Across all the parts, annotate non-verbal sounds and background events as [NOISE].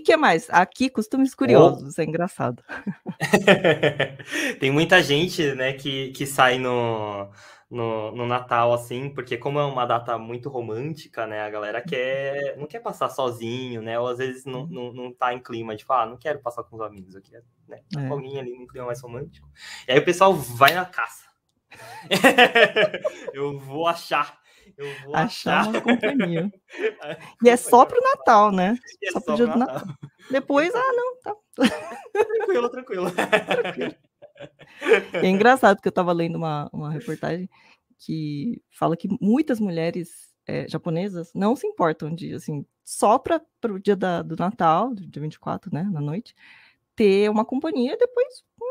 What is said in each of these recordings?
E que mais? Aqui, costumes curiosos, oh. é engraçado. [LAUGHS] Tem muita gente, né, que, que sai no, no, no, Natal, assim, porque como é uma data muito romântica, né, a galera uhum. quer, não quer passar sozinho, né, ou às vezes não, uhum. não, não tá em clima, de falar ah, não quero passar com os amigos, eu quero, né, é. com alguém ali num clima mais romântico. E aí o pessoal vai na caça. [LAUGHS] eu vou achar vou achar, uma companhia. [LAUGHS] e é só pro Natal, né? É só, só pro dia do Natal. Depois, ah, não, tá. tranquilo, tranquilo. tranquilo. [LAUGHS] É engraçado, que eu estava lendo uma, uma reportagem que fala que muitas mulheres é, japonesas não se importam de, assim, só para o dia da, do Natal, dia 24, né, na noite, ter uma companhia e depois hum,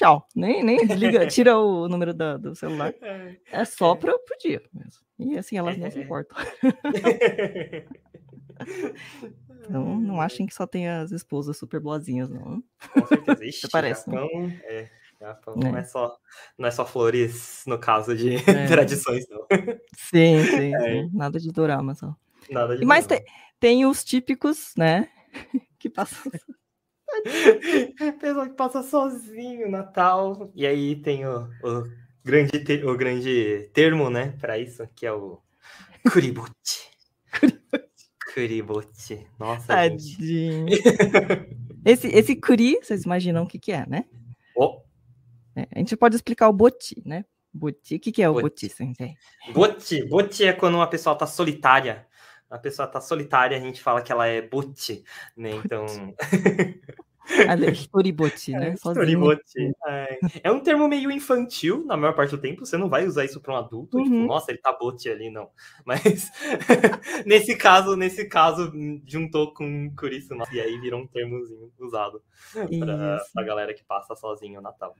tchau. Nem, nem liga, tira o número do, do celular. É, é só é. para o dia mesmo. E assim, elas não se é. importam. [LAUGHS] então, não achem que só tem as esposas super boazinhas, não. Com certeza. existe. [LAUGHS] parece, né? Japão, é, Japão é. Não, é só, não é só flores no caso de é. [LAUGHS] tradições, não. Sim, sim, sim. Nada de dorama, só. Nada de e, mas tem, tem os típicos, né? que passam [LAUGHS] Pessoal que passa sozinho Natal. E aí tem o, o grande, te, o grande termo, né, para isso, que é o curiboti. Kuribuchi. Nossa, Tadinho. esse, esse curi, vocês imaginam o que que é, né? Oh. É, a gente pode explicar o boti, né? Boti, o que que é o boti, sensei? Boti, boti é quando uma pessoa tá solitária, a pessoa tá solitária, a gente fala que ela é boti, né? Então. [LAUGHS] Ah, Storybote, né? É, é, é. é. um termo meio infantil, na maior parte do tempo. Você não vai usar isso para um adulto. Tipo, uhum. Tipo, nossa, ele tá bote ali, não. [LAUGHS] Mas [LAUGHS] nesse caso, nesse caso, juntou com Kurisuma. E aí virou um termozinho usado para a galera que passa sozinho o Natal.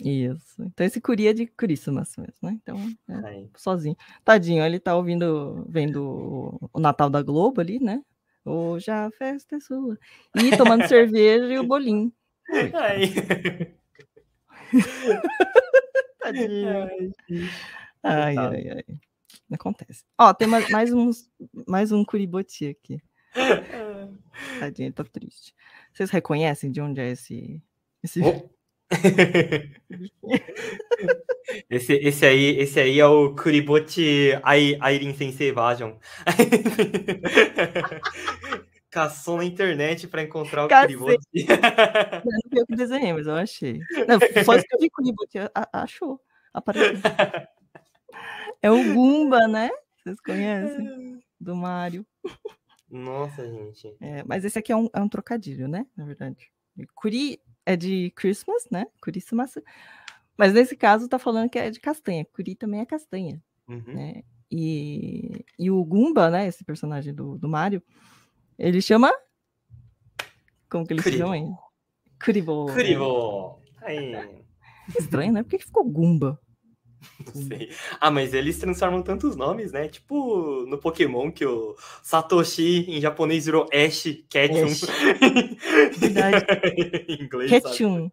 Isso. Então esse curia é de Christmas mesmo, né? Então, é, é sozinho. Tadinho, ele tá ouvindo, vendo o Natal da Globo ali, né? Hoje a festa é sua. E tomando [LAUGHS] cerveja e o bolinho. Ai. [LAUGHS] Tadinho. Ai, ai, ai. Acontece. Ó, tem mais, uns, mais um curiboti aqui. Ah. Tadinho, ele tá triste. Vocês reconhecem de onde é esse, esse... Oh. [LAUGHS] esse, esse, aí, esse aí é o Kuribochi Airin Sensei Evasion. [LAUGHS] Caçou na internet para encontrar o Cacete. Kuribochi. [LAUGHS] não, não vi o que desenhei, mas eu achei. Não, só escrevi Kuriboti, achou. Apareceu. É o Gumba, né? Vocês conhecem? Do Mario. Nossa, gente. É, mas esse aqui é um, é um trocadilho, né? Na verdade. Kuri é de Christmas, né? Christmas. Mas nesse caso tá falando que é de castanha. Curi também é castanha, uhum. né? E, e o Goomba, né? Esse personagem do, do Mario, ele chama... Como que ele se chama, hein? Curibo. Curibo. Aí. Né? Estranho, né? Por que ficou Goomba? [LAUGHS] sei. Ah, mas eles transformam tantos nomes, né? Tipo no Pokémon que o Satoshi em japonês virou Ash Ketchum. Ash. [LAUGHS] [LAUGHS] em inglês. Ketchum.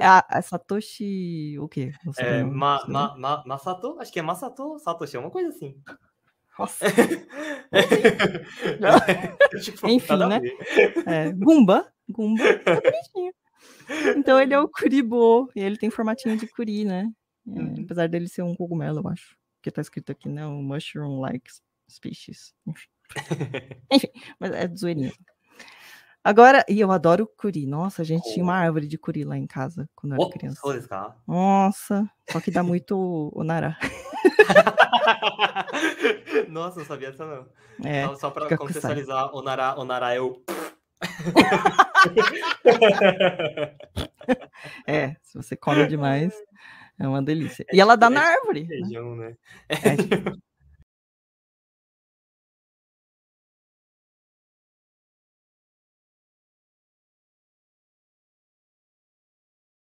A, a Satoshi. O quê? É, ma, ma, ma, Masato? Acho que é Masato Satoshi, é uma coisa assim. Nossa. tipo, Enfim, né? É, Gumba. Gumba. É então ele é o Kuribo. E ele tem formatinho de Kuri, né? É, uhum. apesar dele ser um cogumelo, eu acho. Que tá escrito aqui, né? Um mushroom-like species. [LAUGHS] Enfim. mas é zoeirinho. Agora, e eu adoro curi. Nossa, a gente oh. tinha uma árvore de curi lá em casa quando eu era oh, criança. Nossa, só que dá [LAUGHS] muito onará. [LAUGHS] Nossa, não sabia essa não. É, então, só, só para contextualizar, onará, onará é o... é, se você come demais... É uma delícia. É e ela dá tipo, é na tipo árvore. Né? Feijão, né? né? É, tipo...